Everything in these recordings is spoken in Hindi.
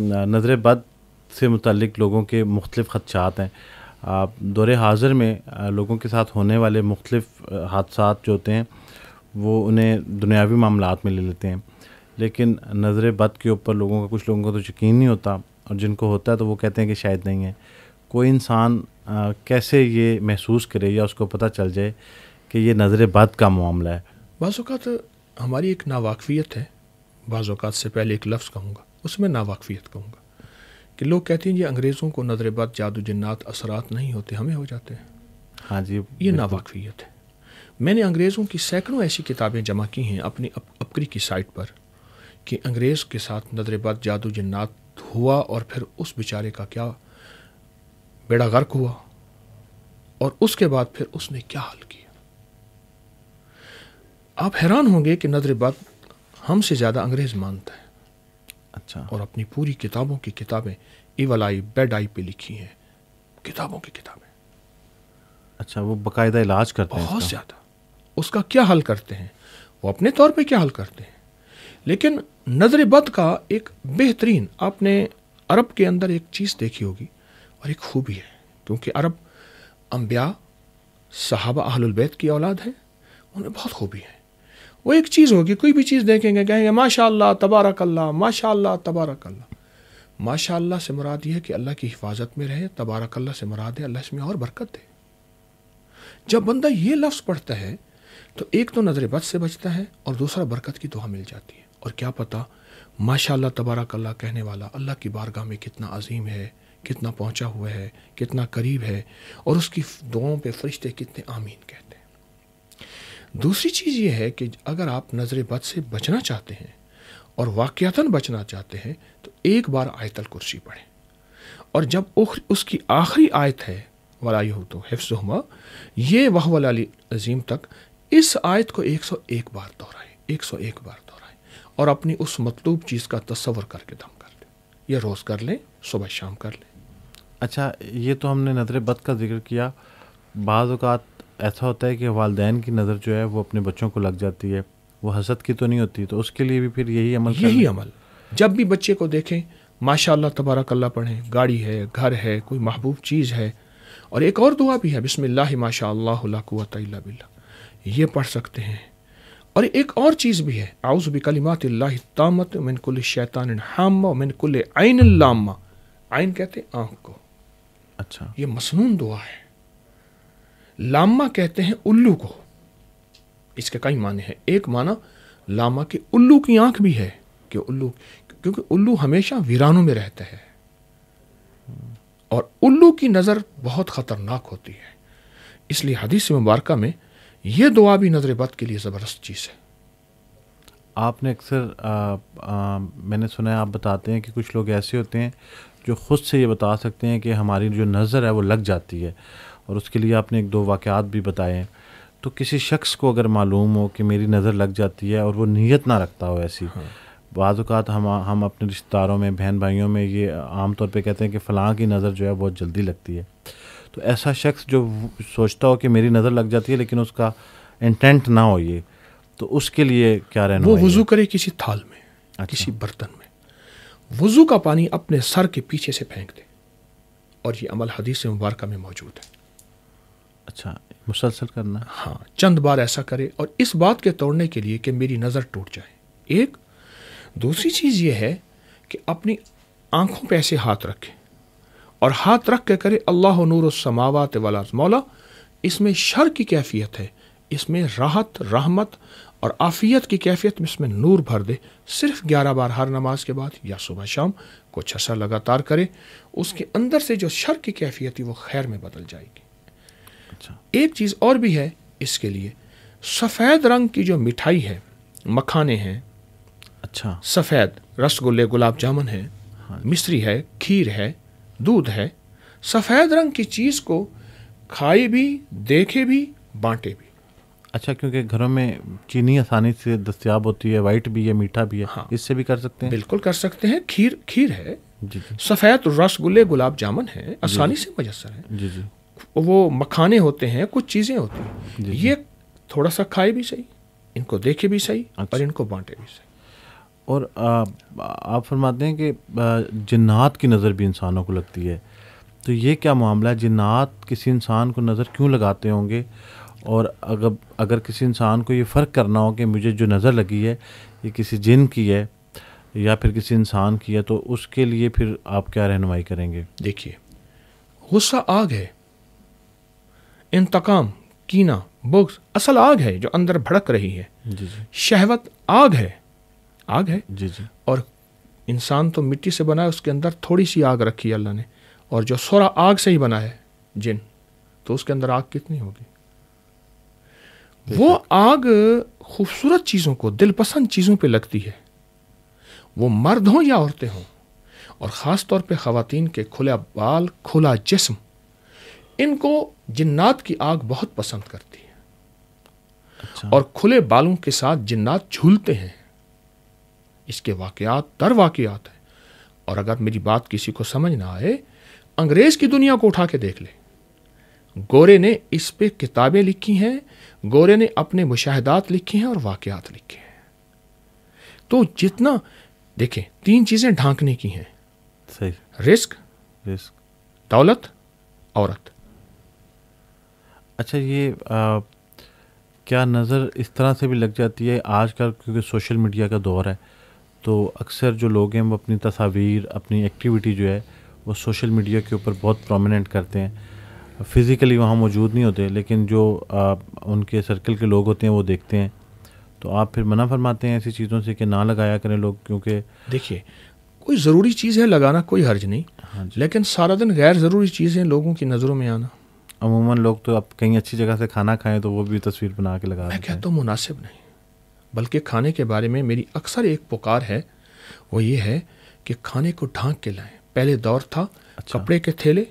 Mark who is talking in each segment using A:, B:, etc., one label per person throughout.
A: नज़र बद से मुतल लोगों के मुख्तु खदशात हैं दौरे हाजिर में लोगों के साथ होने वाले मुख्तफ हादसा जो होते हैं वो उन्हें दुनियावी मामला में ले लेते हैं लेकिन नज़र बद के ऊपर लोगों का कुछ लोगों का तो यकीन नहीं होता और जिनको होता है तो वो कहते हैं कि शायद नहीं है कोई इंसान कैसे ये महसूस करे या उसको पता चल जाए कि ये नज़र बद का मामला है
B: बाज़ात हमारी एक नावाकफियत है बाज़ात से पहले एक लफ्ज़ कहूँगा उसमें नावाकफियत कहूँगा कि लोग कहते हैं ये अंग्रेज़ों को नजरबाद जादू जन्नात असरात नहीं होते हमें हो जाते हैं हाँ जी ये नावाकफियत है मैंने अंग्रेज़ों की सैकड़ों ऐसी किताबें जमा की हैं अपनी अपकरी की साइट पर कि अंग्रेज़ के साथ नजरबाद जादू जन्नात हुआ और फिर उस बेचारे का क्या बेड़ा गर्क हुआ और उसके बाद फिर उसने क्या हाल किया आप हैरान होंगे कि नजरबाद हमसे ज़्यादा अंग्रेज़ मानता है अच्छा और अपनी पूरी किताबों की किताबें इवल आई बेड आई पे लिखी हैं किताबों की किताबें अच्छा वो बकायदा इलाज करते बहुत हैं बहुत ज़्यादा उसका क्या हल करते हैं वो अपने तौर पे क्या हल करते हैं लेकिन नज़र बद का एक बेहतरीन आपने अरब के अंदर एक चीज़ देखी होगी और एक खूबी है क्योंकि अरब अम्बिया सहाबा अहलबैत की औलाद है उन्हें बहुत खूबी है वो एक चीज़ होगी कोई भी चीज़ देखेंगे कहेंगे माशा तबारक अल्लाह माशा तबारक अल्लाह माशा से मुराद ये है कि अल्लाह की हिफाजत में रहे तबारक अल्लाह से मुराद है अल्लाह इसमें और बरकत दे जब बंदा ये लफ्ज़ पढ़ता है तो एक तो नज़र बद से बचता है और दूसरा बरकत की दुआ मिल जाती है और क्या पता माशा तबारक अल्लाह कहने वाला अल्लाह की बारगाह में कितना अजीम है कितना पहुँचा हुआ है कितना करीब है और उसकी दुआओं पर फरिश्ते कितने आमीन कहते हैं दूसरी चीज़ ये है कि अगर आप नज़र बद से बचना चाहते हैं और वाक़ता बचना चाहते हैं तो एक बार आयतल कुर्सी पढ़ें और जब उसकी आखिरी आयत है वला हो तो हिफ्जुमा ये वहवल अजीम तक इस आयत को 101 बार दोहराएं 101 बार दोहराएं और अपनी उस मतलूब चीज़ का तस्वर करके दम कर लें यह रोज़ कर लें सुबह शाम कर लें
A: अच्छा ये तो हमने नजर बद का जिक्र किया बाज़ात ऐसा होता है कि वालदेन की नज़र जो है वो अपने बच्चों को लग जाती है वो हसद की तो नहीं होती तो उसके लिए भी फिर यही अमल यही अमल जब भी बच्चे को देखें
B: माशाल्लाह तबारक अल्लाह पढ़े गाड़ी है घर है कोई महबूब चीज़ है और एक और दुआ भी है बिसमिल्लाह माशा बिल्ला ये पढ़ सकते हैं और एक और चीज़ भी है आउज़ बिकलिमात तामत मिनकुल शैतान हामा मिनकुल आइन लामा आइन कहते हैं आँख को अच्छा ये मसनून दुआ है लामा कहते हैं उल्लू को इसके कई माने हैं एक माना लामा के उल्लू की आंख भी है कि उल्लू क्योंकि उल्लू हमेशा वीरानों में रहता है और उल्लू की नज़र बहुत ख़तरनाक होती है इसलिए हदीस मुबारक में यह दुआ भी नज़र बद के लिए ज़बरदस्त चीज़ है
A: आपने अक्सर मैंने सुना है आप बताते हैं कि कुछ लोग ऐसे होते हैं जो ख़ुद से ये बता सकते हैं कि हमारी जो नज़र है वो लग जाती है और उसके लिए आपने एक दो वाक़ात भी बताए हैं तो किसी शख्स को अगर मालूम हो कि मेरी नज़र लग जाती है और वो नीयत ना रखता हो ऐसी हाँ। बाज़ात हम हम अपने रिश्तेदारों में बहन भाइयों में ये आम तौर पे कहते हैं कि फ़लाँ की नज़र जो है बहुत जल्दी लगती है तो ऐसा शख्स जो सोचता हो कि मेरी नज़र लग जाती है लेकिन उसका इंटेंट ना हो ये तो उसके लिए क्या रहना वो वज़ू करे किसी थाल में अच्छा। किसी बर्तन में वज़ू का
B: पानी अपने सर के पीछे से फेंक दे और ये अमल हदीस मुबारक में मौजूद है अच्छा मुसलसल करना हाँ चंद बार ऐसा करे और इस बात के तोड़ने के लिए कि मेरी नज़र टूट जाए एक दूसरी चीज़ यह है कि अपनी आँखों पे ऐसे हाथ रखें और हाथ रख के करे अल्लाह नूर समावत वाला मौला इसमें शर की कैफियत है इसमें राहत रहमत और आफियत की कैफियत में इसमें नूर भर दे सिर्फ ग्यारह बार हर नमाज के बाद या सुबह शाम कुछ असर लगातार करे उसके अंदर से जो शर की कैफियत है वो खैर में बदल जाएगी अच्छा एक चीज़ और भी है इसके लिए सफ़ेद रंग की जो मिठाई है मखाने हैं अच्छा सफ़ेद रसगुल्ले गुलाब जामुन है हाँ। मिश्री है खीर है दूध है सफ़ेद रंग की चीज़ को
A: खाए भी देखे भी बांटे भी अच्छा क्योंकि घरों में चीनी आसानी से दस्तियाब होती है वाइट भी है मीठा भी है हाँ। इससे भी कर सकते हैं बिल्कुल कर सकते हैं खीर खीर है
B: सफ़ेद रसगुल्ले गुलाब जामुन है आसानी से मयसर है जी जी वो मखाने होते हैं कुछ चीज़ें होती हैं ये थोड़ा सा खाए भी सही इनको देखे भी सही अच्छा। और इनको बांटे भी सही
A: और आ, आप फरमाते हैं कि जिन्नात की नज़र भी इंसानों को लगती है तो ये क्या मामला है जिन्नात किसी इंसान को नज़र क्यों लगाते होंगे और अगर अगर किसी इंसान को ये फ़र्क करना हो कि मुझे जो नज़र लगी है ये किसी जिन की है या फिर किसी इंसान की है तो उसके लिए फिर आप क्या रहनुमाई करेंगे देखिए
B: गुस्सा आग है इंतकाम कीना बुक्स असल आग है जो अंदर भड़क रही है जी जी। शहवत आग है आग है जी जी और इंसान तो मिट्टी से बना है उसके अंदर थोड़ी सी आग रखी है अल्लाह ने और जो सोरा आग से ही बना है जिन तो उसके अंदर आग कितनी होगी वो आग खूबसूरत चीज़ों को दिलपसंद चीज़ों पे लगती है वो मर्द हों या औरतें हों और ख़ास तौर पे ख़वातीन के खुला बाल खुला जिस्म इनको जिन्नात की आग बहुत पसंद करती है अच्छा। और खुले बालों के साथ जिन्नात झूलते हैं इसके वाकयात दर वाकयात हैं और अगर मेरी बात किसी को समझ ना आए अंग्रेज की दुनिया को उठा के देख ले गोरे ने इस पे किताबें लिखी हैं गोरे ने अपने मुशाहदात लिखे हैं और वाकयात लिखे हैं तो जितना देखें तीन चीज़ें ढांकने की हैं
A: सही रिस्क रिस्क दौलत औरत अच्छा ये आ, क्या नज़र इस तरह से भी लग जाती है आजकल क्योंकि सोशल मीडिया का दौर है तो अक्सर जो लोग हैं वो अपनी तस्वीर अपनी एक्टिविटी जो है वो सोशल मीडिया के ऊपर बहुत प्रोमिनेंट करते हैं फ़िज़िकली वहाँ मौजूद नहीं होते लेकिन जो आ, उनके सर्कल के लोग होते हैं वो देखते हैं तो आप फिर मना फरमाते हैं ऐसी चीज़ों से कि ना लगाया करें लोग क्योंकि देखिए कोई ज़रूरी चीज़ है लगाना कोई हर्ज नहीं हाँ लेकिन सारा दिन गैर ज़रूरी चीज़ें लोगों की नज़रों में आना अमूमन लोग तो आप कहीं अच्छी जगह से खाना खाएं तो वो भी तस्वीर बना के लगा मैं कहता तो मुनासिब नहीं
B: बल्कि खाने के बारे में मेरी अक्सर एक पुकार है वो ये है कि खाने को ढांक के लाएं पहले दौर था अच्छा। कपड़े के थैले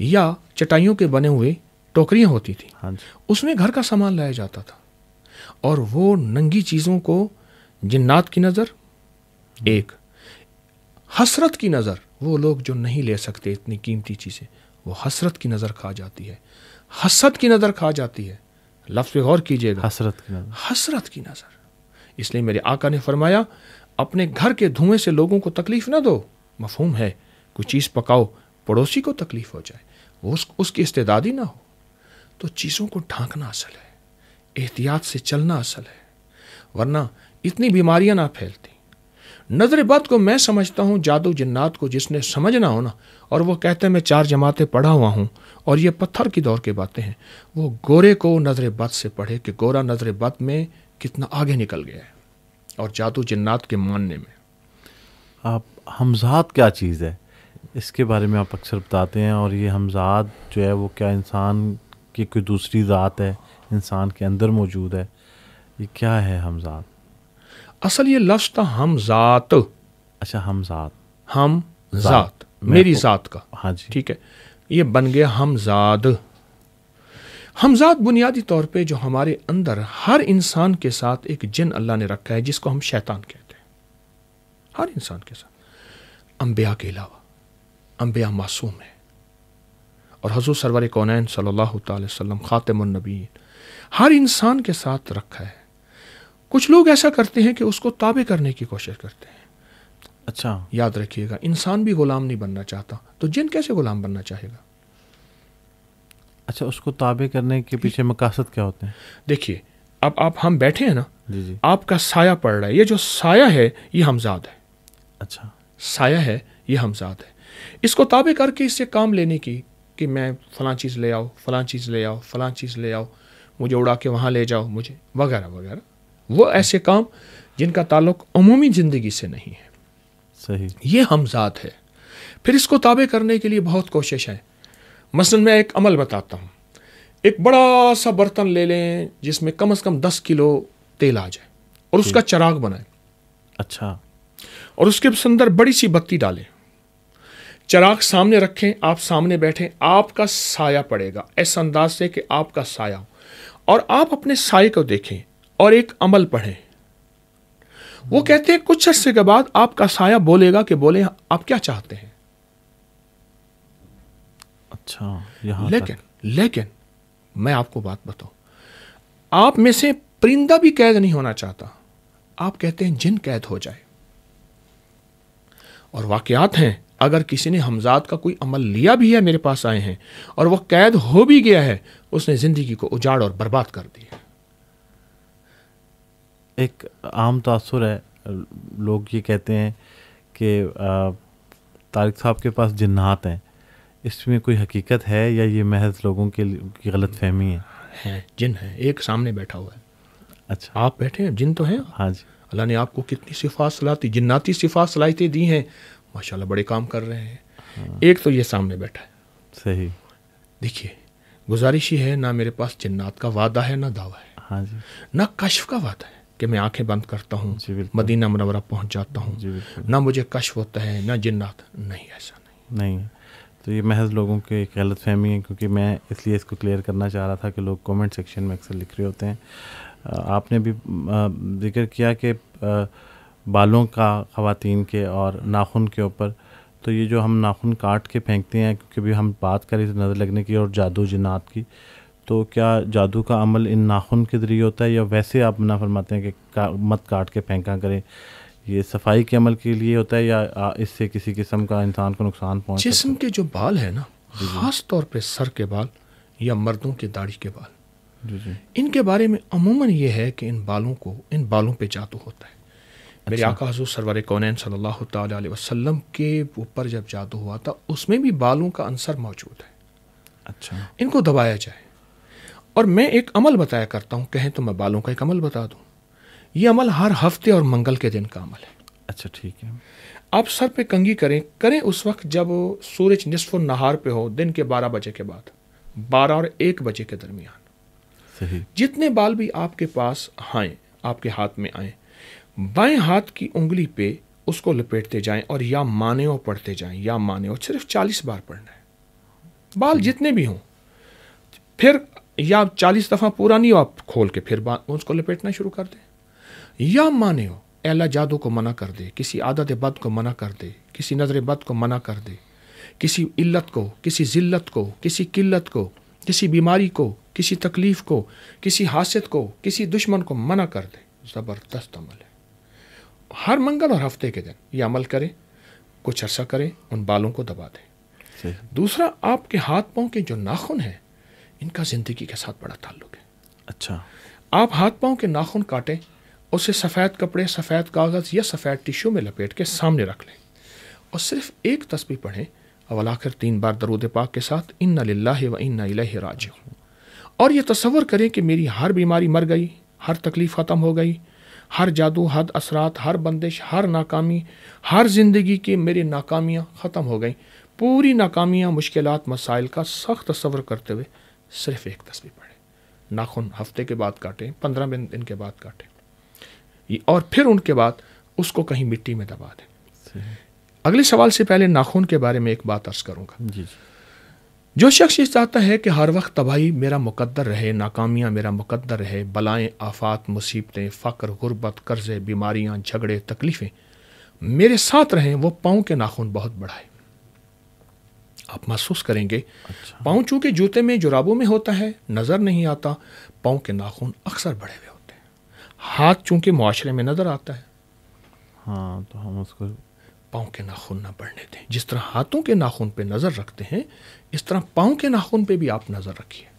B: या चटाइयों के बने हुए टोकरियाँ होती थी हाँ उसमें घर का सामान लाया जाता था और वो नंगी चीज़ों को जिन्नात की नज़र हम्म। एक हसरत की नज़र वो लोग जो नहीं ले सकते इतनी कीमती चीज़ें वो हसरत की नज़र खा जाती है हसरत की नज़र खा जाती है लफ्ज़ पे गौर कीजिएगा हसरत की नज़र हसरत की नज़र इसलिए मेरे आका ने फरमाया अपने घर के धुएं से लोगों को तकलीफ़ ना दो मफहूम है कोई चीज़ पकाओ पड़ोसी को तकलीफ़ हो जाए वो उस, उसकी इस्तेदादी ना हो तो चीज़ों को ढांकना असल है एहतियात से चलना असल है वरना इतनी बीमारियां ना फैलती नजरबद को मैं समझता हूँ जादू जन्नात को जिसने समझना हो ना और वो कहते हैं मैं चार जमातें पढ़ा हुआ हूँ और ये पत्थर की दौर की बातें हैं वो गोरे को नजरबद से पढ़े कि गोरा नजरबद में कितना आगे निकल गया है और जादू जन्नात के मानने में
A: आप हमजात क्या चीज़ है इसके बारे में आप अक्सर बताते हैं और ये हमजात जो है वो क्या इंसान की कोई दूसरी ज़ात है इंसान के अंदर मौजूद है ये क्या है हमजात असल ये लफ्ज था हम जात अच्छा हम जात हम
B: जात मेरी तो- जात का हाँ जी ठीक है ये बन गया हमजाद हमजाद बुनियादी तौर पे जो हमारे अंदर हर इंसान के साथ एक जिन अल्लाह ने रखा है जिसको हम शैतान कहते हैं हर इंसान के साथ अम्बिया के अलावा अम्बिया मासूम है और हजू सरवर कौन सल्ला अलैहि ख़ातमनबी हर इंसान के साथ रखा है कुछ लोग ऐसा करते हैं कि उसको ताबे करने की कोशिश करते हैं अच्छा याद रखिएगा इंसान भी गुलाम नहीं बनना चाहता तो जिन कैसे गुलाम बनना चाहेगा अच्छा उसको ताबे करने के पीछे मकासद क्या होते हैं देखिए अब आप हम बैठे हैं ना जी जी आपका साया पड़ रहा है ये जो साया है ये हमजाद है अच्छा साया है ये हमजाद है इसको ताबे करके इससे काम लेने की कि मैं फला चीज़ ले आओ फला चीज़ ले आओ फला चीज़ ले आओ मुझे उड़ा के वहाँ ले जाओ मुझे वगैरह वगैरह वो ऐसे काम जिनका ताल्लुक अमूमी ज़िंदगी से नहीं है सही ये हमजात है फिर इसको ताबे करने के लिए बहुत कोशिश है मसलन मैं एक अमल बताता हूँ एक बड़ा सा बर्तन ले लें जिसमें कम अज़ कम दस किलो तेल आ जाए और उसका चराग बनाए अच्छा और उसके अंदर बड़ी सी बत्ती डालें चराग सामने रखें आप सामने बैठें आपका साया पड़ेगा ऐसा अंदाज से कि आपका साया और आप अपने साय को देखें और एक अमल पढ़ें वो कहते हैं कुछ अरसे के बाद आपका साया बोलेगा कि बोले आप क्या चाहते हैं
A: अच्छा यहां लेकिन
B: लेकिन मैं आपको बात बताऊं आप में से परिंदा भी कैद नहीं होना चाहता आप कहते हैं जिन कैद हो जाए और वाकयात हैं अगर किसी ने हमजाद का कोई अमल लिया भी है मेरे पास आए हैं और वह कैद हो भी गया
A: है उसने ज़िंदगी को उजाड़ और बर्बाद कर दिया एक आम तसर है लोग ये कहते हैं कि तारिक साहब के पास जिन्नात हैं इसमें कोई हकीकत है या ये महज लोगों के की गलत फहमी है है जिन है एक सामने बैठा हुआ है अच्छा आप बैठे हैं जिन तो हैं
B: हाँ जी अल्लाह ने आपको कितनी सिफात सलाती जिन्नाती सिफात सलाहते दी हैं माशाल्लाह बड़े काम कर रहे हैं हाँ। एक तो ये सामने बैठा है सही देखिए गुजारिश ही है ना मेरे पास जन्नात का वादा है ना दावा है हाँ जी ना कशफ का वादा है कि मैं आंखें बंद करता हूँ मदीना मनवरा पहुँच जाता हूँ ना मुझे कश होता है ना जिन्नात नहीं
A: ऐसा नहीं नहीं तो ये महज लोगों की गलत फहमी है क्योंकि मैं इसलिए इसको क्लियर करना चाह रहा था कि लोग कमेंट सेक्शन में अक्सर लिख रहे होते हैं आपने भी जिक्र किया कि बालों का खातन के और नाखून के ऊपर तो ये जो हम नाखून काट के फेंकते हैं क्योंकि भी हम बात करें नज़र लगने की और जादू जिन्नात की तो क्या जादू का अमल इन नाखून के ज़रिए होता है या वैसे आप मना फरमाते हैं कि का, मत काट के फेंका करें ये सफाई के अमल के लिए होता है या इससे किसी किस्म का इंसान को नुकसान पहुँच जिसम के जो बाल है ना
B: ख़ास तौर पर सर के बाल या मर्दों के दाढ़ी के बाल इनके बारे में अमूमन ये है कि इन बालों को इन बालों पे जादू होता है अच्छा। मेरे आका हजू सरवर कौन सल्लल्लाहु अलैहि वसल्लम के ऊपर जब जादू हुआ था उसमें भी बालों का अंसर मौजूद है अच्छा इनको दबाया जाए और मैं एक अमल बताया करता हूँ कहें तो मैं बालों का एक अमल बता दूँ ये अमल हर हफ्ते और मंगल के दिन का अमल है अच्छा ठीक है आप सर पे कंगी करें करें उस वक्त जब सूरज निसफ नहार पे हो दिन के बारह बजे के बाद बारह और एक बजे के दरमियान सही जितने बाल भी आपके पास आए आपके हाथ में आए बाएं हाथ की उंगली पे उसको लपेटते जाएं और या माने और पढ़ते जाएं या माने और सिर्फ चालीस बार पढ़ना है बाल जितने भी हों फिर या आप चालीस दफ़ा पूरा नहीं हो आप खोल के फिर उसको लपेटना शुरू कर दें या माने हो अला जादू को मना कर दे किसी आदत बद को मना कर दे किसी नज़र बद को मना कर दे किसी इल्लत को किसी ज़िल्लत को किसी किल्लत को किसी बीमारी को किसी तकलीफ़ को किसी हासियत को किसी दुश्मन को मना कर दे ज़बरदस्त अमल है हर मंगल और हफ्ते के दिन ये अमल करें कुछ अर्सा करें उन बालों को दबा दें दूसरा आपके हाथ पाँव के जो नाखून हैं इनका ज़िंदगी के साथ बड़ा ताल्लुक है अच्छा आप हाथ पाओ के नाखून काटें उसे सफ़ेद कपड़े सफ़ेद कागज़ या सफ़ेद टिश्यू में लपेट के सामने रख लें और सिर्फ एक तस्वीर पढ़ें और आखिर तीन बार दरूद पाक के साथ इन लाला व इन राज और ये तस्वर करें कि मेरी हर बीमारी मर गई हर तकलीफ़ ख़त्म हो गई हर जादू हद असरात हर बंदिश हर नाकामी हर जिंदगी की मेरी नाकामियाँ ख़त्म हो गई पूरी नाकामियाँ मुश्किल मसाइल का सख्त तस्वर करते हुए सिर्फ एक तस्वीर पढ़ें नाखून हफ्ते के बाद काटें पंद्रह दिन के बाद काटें और फिर उनके बाद उसको कहीं मिट्टी में दबा दें अगले सवाल से पहले नाखून के बारे में एक बात अर्ज करूँगा जी जो शख्स ये चाहता है कि हर वक्त तबाही मेरा मुकद्दर रहे नाकामियां मेरा मुकद्दर रहे बलाएं आफात मुसीबतें फ़क्र गुरबत कर्ज़े बीमारियां झगड़े तकलीफ़ें मेरे साथ रहें वो पाँव के नाखून बहुत बढ़ाए आप महसूस करेंगे अच्छा। पाँव चूँकि जूते में जुराबों में होता है नज़र नहीं आता पाँव के नाखून अक्सर बढ़े हुए होते हैं हाथ चूँकि माशरे में नज़र आता है हाँ तो हम उसको पाँव के नाखून ना बढ़ने दें जिस तरह हाथों के नाखून पे नज़र रखते हैं इस तरह पाँव के नाखून पे भी आप नज़र रखिए